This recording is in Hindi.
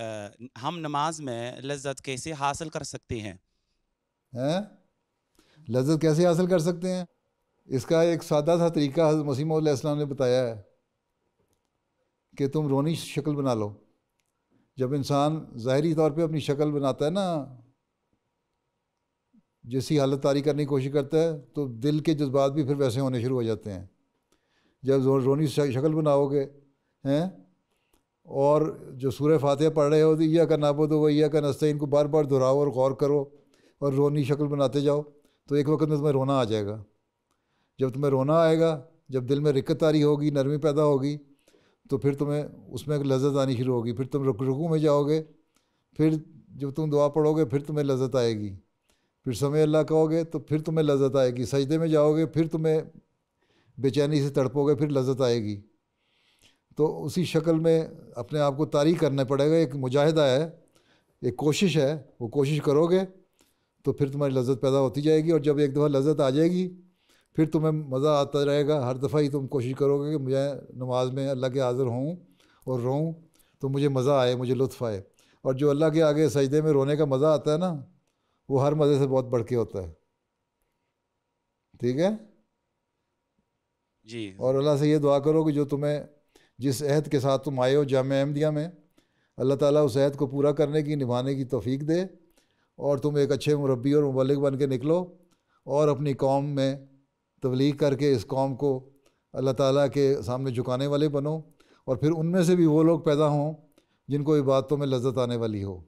हम नमाज में लज्जत कैसे हासिल कर सकते हैं हैं लज्जत कैसे हासिल कर सकते हैं इसका एक सादा सा तरीका हजरत मसीम इस्लाम ने बताया है कि तुम रोनी शक्ल बना लो जब इंसान ज़ाहरी तौर पे अपनी शक्ल बनाता है ना जैसी हालत तारी करने की कोशिश करता है तो दिल के जज्बात भी फिर वैसे होने शुरू हो जाते हैं जब रोनी शक्ल बनाओगे हैं और जो सूर्य फातह पढ़ रहे हो तो यह का नाबो दो तो वह यह का नस्ते इनको बार बार दोहराओ और गौर करो और रोनी शक्ल बनाते जाओ तो एक वक्त में तुम्हें रोना आ जाएगा जब तुम्हें रोना आएगा जब दिल में रिक्कत रही होगी नरमी पैदा होगी तो फिर तुम्हें उसमें एक लज्जत आनी शुरू होगी फिर तुम रुक रुकू में जाओगे फिर जब तुम दुआ पढ़ोगे फिर तुम्हें लज्जत आएगी फिर समय अल्लाह कहोगे तो फिर तुम्हें लज्जत आएगी सजदे में जाओगे फिर तुम्हें बेचैनी से तड़पोगे फिर लज्जत आएगी तो उसी शक्ल में अपने आप को तारी करना पड़ेगा एक मुजाहिदा है एक कोशिश है वो कोशिश करोगे तो फिर तुम्हारी लज्जत पैदा होती जाएगी और जब एक दफ़ा लज्जत आ जाएगी फिर तुम्हें मज़ा आता रहेगा हर दफ़ा ही तुम कोशिश करोगे कि मुझे नमाज में अल्लाह के हाज़िर हूँ और रोऊँ तो मुझे मज़ा आए मुझे लुत्फ़ आए और जो अल्लाह के आगे सजदे में रोने का मज़ा आता है ना वो हर मज़े से बहुत बढ़ के होता है ठीक है जी और अल्लाह से ये दुआ करो कि जो तुम्हें जिस अहद के साथ तुम आए हो जाम अहमदिया में अल्लाह ताला उस अहद को पूरा करने की निभाने की तोफ़ी दे और तुम एक अच्छे मुरबी और मबलिक बन के निकलो और अपनी कौम में तबलीग करके इस कौम को अल्लाह ताला के सामने झुकाने वाले बनो और फिर उनमें से भी वो लोग पैदा हों जिनको इबादतों में लज्जत आने वाली हो